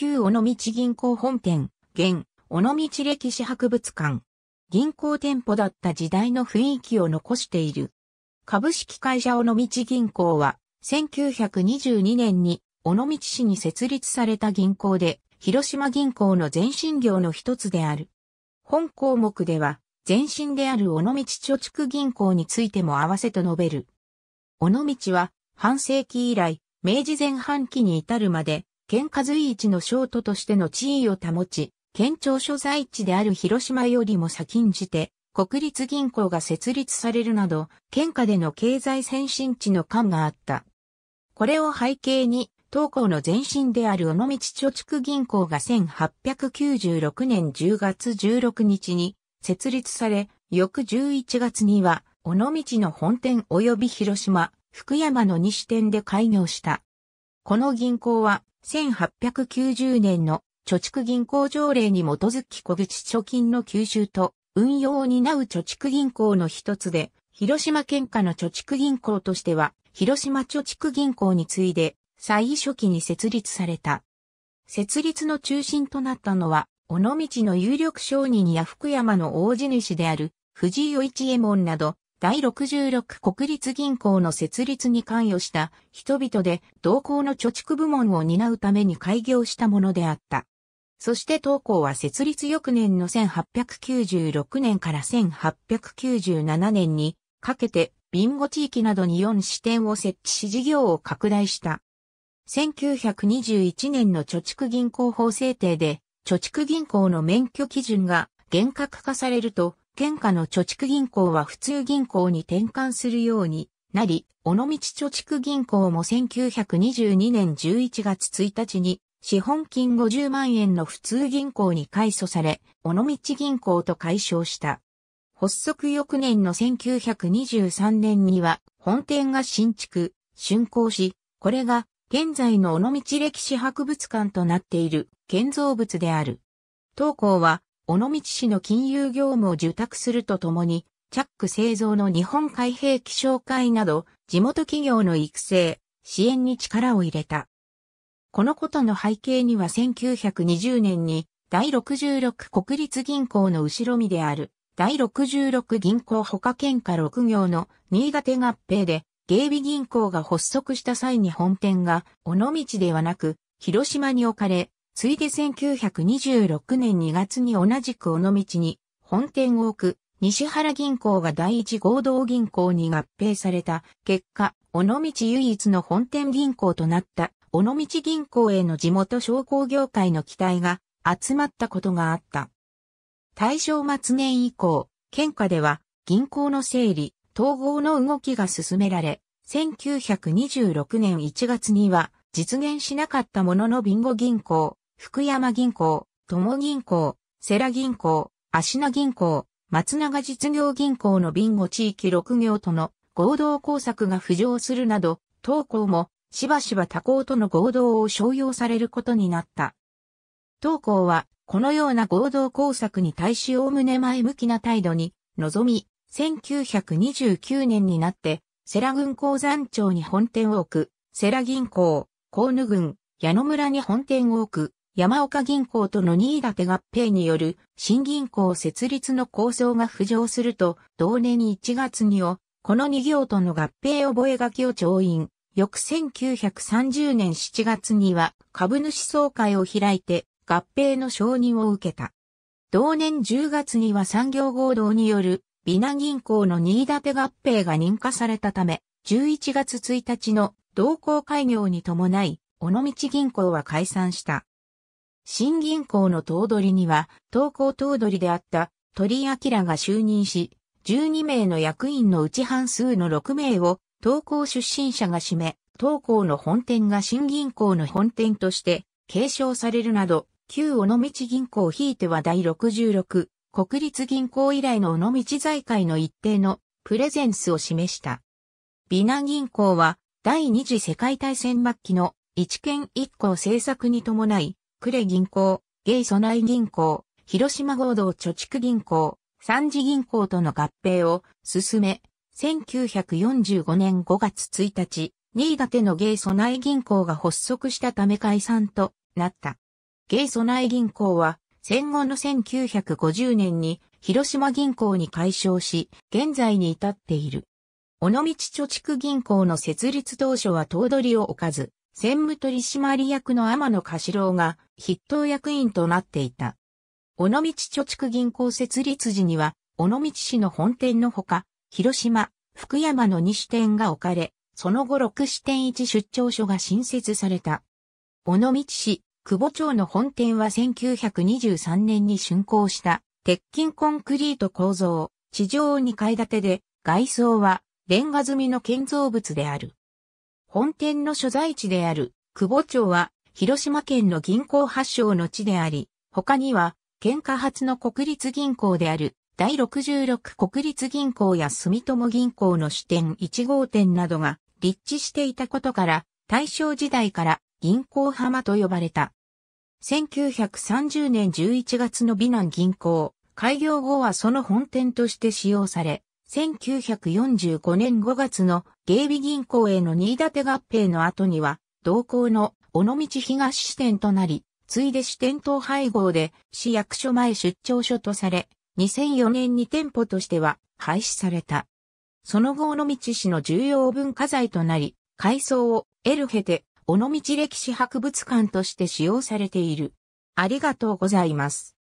旧尾道銀行本店、現、尾道歴史博物館。銀行店舗だった時代の雰囲気を残している。株式会社尾道銀行は、1922年に尾道市に設立された銀行で、広島銀行の前身業の一つである。本項目では、前身である尾道貯蓄銀行についても合わせと述べる。尾道は、半世紀以来、明治前半期に至るまで、県下随一のショートとしての地位を保ち、県庁所在地である広島よりも先んじて、国立銀行が設立されるなど、県下での経済先進地の感があった。これを背景に、東高の前身である尾道貯蓄銀行が1896年10月16日に設立され、翌11月には、尾道の本店及び広島、福山の西店で開業した。この銀行は、1890年の貯蓄銀行条例に基づき小口貯金の吸収と運用を担う貯蓄銀行の一つで、広島県下の貯蓄銀行としては、広島貯蓄銀行に次いで、最初期に設立された。設立の中心となったのは、尾道の有力商人や福山の大地主である藤井与一衛門など、第66国立銀行の設立に関与した人々で同行の貯蓄部門を担うために開業したものであった。そして当行は設立翌年の1896年から1897年にかけてビンゴ地域などに4支店を設置し事業を拡大した。1921年の貯蓄銀行法制定で、貯蓄銀行の免許基準が厳格化されると、県下の貯蓄銀行は普通銀行に転換するようになり、尾道貯蓄銀行も1922年11月1日に資本金50万円の普通銀行に改組され、尾道銀行と解消した。発足翌年の1923年には本店が新築、竣工し、これが現在の尾道歴史博物館となっている建造物である。当校は尾道市の金融業務を受託するとともに、チャック製造の日本海兵器紹介など、地元企業の育成、支援に力を入れた。このことの背景には1920年に第66国立銀行の後ろ身である第66銀行他県下6行の新潟合併で芸備銀行が発足した際に本店が尾道ではなく広島に置かれついで1926年2月に同じく尾道に本店を置く西原銀行が第一合同銀行に合併された結果、尾道唯一の本店銀行となった尾道銀行への地元商工業界の期待が集まったことがあった。大正末年以降、県下では銀行の整理、統合の動きが進められ、1926年1月には実現しなかったもののビンゴ銀行、福山銀行、友銀行、世良銀行、シ名銀行、松永実業銀行のビンゴ地域6行との合同工作が浮上するなど、当行もしばしば他行との合同を商用されることになった。当行は、このような合同工作に対しおおむね前向きな態度に、望み、1929年になって、世良軍港山町に本店を置く、世良銀行、ー野郡、矢野村に本店を置く、山岡銀行との新立合併による新銀行設立の構想が浮上すると、同年1月にを、この2行との合併覚書を調印。翌1930年7月には株主総会を開いて合併の承認を受けた。同年10月には産業合同による美奈銀行の新立合併が認可されたため、11月1日の同行開業に伴い、尾道銀行は解散した。新銀行の頭取には、東高頭取であった鳥明が就任し、12名の役員のうち半数の6名を東高出身者が占め、東高の本店が新銀行の本店として継承されるなど、旧尾道銀行ひいては第66国立銀行以来の尾道財界の一定のプレゼンスを示した。美南銀行は第二次世界大戦末期の一県一行政策に伴い呉銀行、ゲソナ内銀行、広島合同貯蓄銀行、三次銀行との合併を進め、1945年5月1日、新潟のゲソナ内銀行が発足したため解散となった。ゲソナ内銀行は戦後の1950年に広島銀行に改称し、現在に至っている。尾道貯蓄銀行の設立当初は頭取を置かず、専務取締役の天野貸郎が筆頭役員となっていた。尾道貯蓄銀行設立時には、尾道市の本店のほか、広島、福山の2支店が置かれ、その後6支店1出張所が新設された。尾道市、久保町の本店は1923年に竣工した鉄筋コンクリート構造、地上2階建てで、外装はレンガ積みの建造物である。本店の所在地である、久保町は、広島県の銀行発祥の地であり、他には、県下発の国立銀行である、第66国立銀行や住友銀行の支店1号店などが立地していたことから、大正時代から銀行浜と呼ばれた。1930年11月の美南銀行、開業後はその本店として使用され、1945年5月の芸備銀行への新立合併の後には、同行の尾道東支店となり、ついで支店等配合で市役所前出張所とされ、2004年に店舗としては廃止された。その後尾道市の重要文化財となり、改装をエル経て、尾道歴史博物館として使用されている。ありがとうございます。